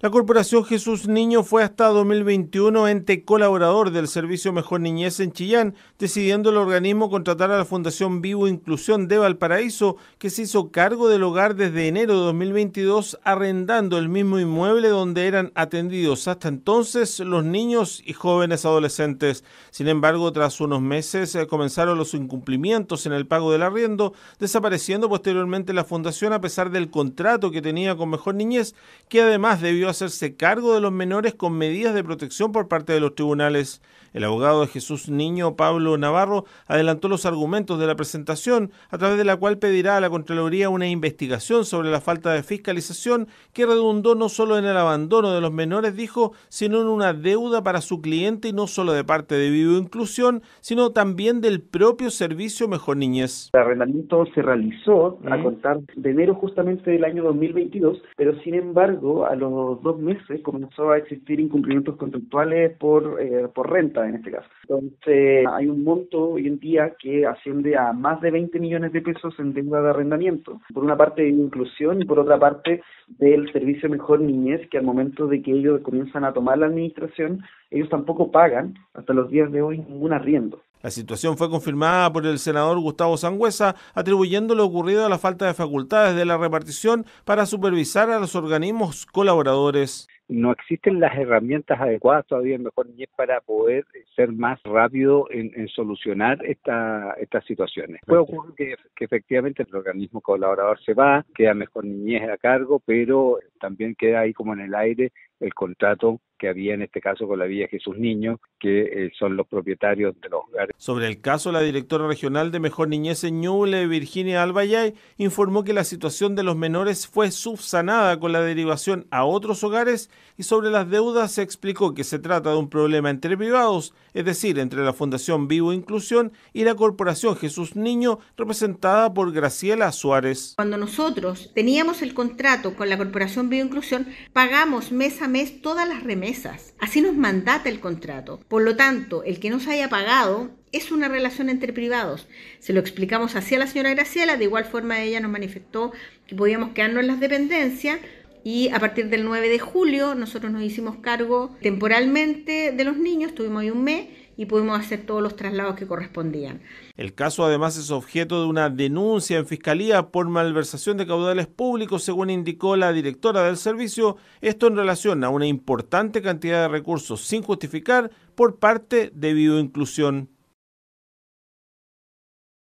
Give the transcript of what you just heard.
La Corporación Jesús Niño fue hasta 2021 ente colaborador del Servicio Mejor Niñez en Chillán, decidiendo el organismo contratar a la Fundación Vivo Inclusión de Valparaíso, que se hizo cargo del hogar desde enero de 2022, arrendando el mismo inmueble donde eran atendidos hasta entonces los niños y jóvenes adolescentes. Sin embargo, tras unos meses eh, comenzaron los incumplimientos en el pago del arriendo, desapareciendo posteriormente la fundación a pesar del contrato que tenía con Mejor Niñez, que además debió hacerse cargo de los menores con medidas de protección por parte de los tribunales. El abogado de Jesús Niño, Pablo Navarro, adelantó los argumentos de la presentación, a través de la cual pedirá a la Contraloría una investigación sobre la falta de fiscalización que redundó no solo en el abandono de los menores, dijo, sino en una deuda para su cliente y no solo de parte de Vivo Inclusión, sino también del propio servicio Mejor Niñez. El arrendamiento se realizó a contar de enero justamente del año 2022, pero sin embargo, a los dos meses comenzó a existir incumplimientos contractuales por, eh, por renta en este caso. Entonces hay un monto hoy en día que asciende a más de 20 millones de pesos en deuda de arrendamiento, por una parte de inclusión y por otra parte del servicio Mejor Niñez, que al momento de que ellos comienzan a tomar la administración, ellos tampoco pagan hasta los días de hoy ningún arriendo. La situación fue confirmada por el senador Gustavo Sangüesa, atribuyendo lo ocurrido a la falta de facultades de la repartición para supervisar a los organismos colaboradores no existen las herramientas adecuadas todavía en Mejor Niñez para poder ser más rápido en, solucionar estas situaciones. Puede ocurrir que, efectivamente el organismo colaborador se va, queda Mejor Niñez a cargo, pero también queda ahí como en el aire el contrato que había en este caso con la Villa Jesús Niño, que eh, son los propietarios de los hogares. Sobre el caso, la directora regional de Mejor Niñez en Ñuble, Virginia Albayay, informó que la situación de los menores fue subsanada con la derivación a otros hogares y sobre las deudas se explicó que se trata de un problema entre privados, es decir, entre la Fundación Vivo Inclusión y la Corporación Jesús Niño, representada por Graciela Suárez. Cuando nosotros teníamos el contrato con la Corporación Vivo Inclusión, pagamos mes a mes todas las remesas. Así nos mandata el contrato. Por lo tanto, el que nos haya pagado es una relación entre privados. Se lo explicamos así a la señora Graciela, de igual forma ella nos manifestó que podíamos quedarnos en las dependencias y a partir del 9 de julio nosotros nos hicimos cargo temporalmente de los niños, tuvimos ahí un mes y pudimos hacer todos los traslados que correspondían. El caso además es objeto de una denuncia en Fiscalía por malversación de caudales públicos, según indicó la directora del servicio, esto en relación a una importante cantidad de recursos sin justificar por parte de Bioinclusión.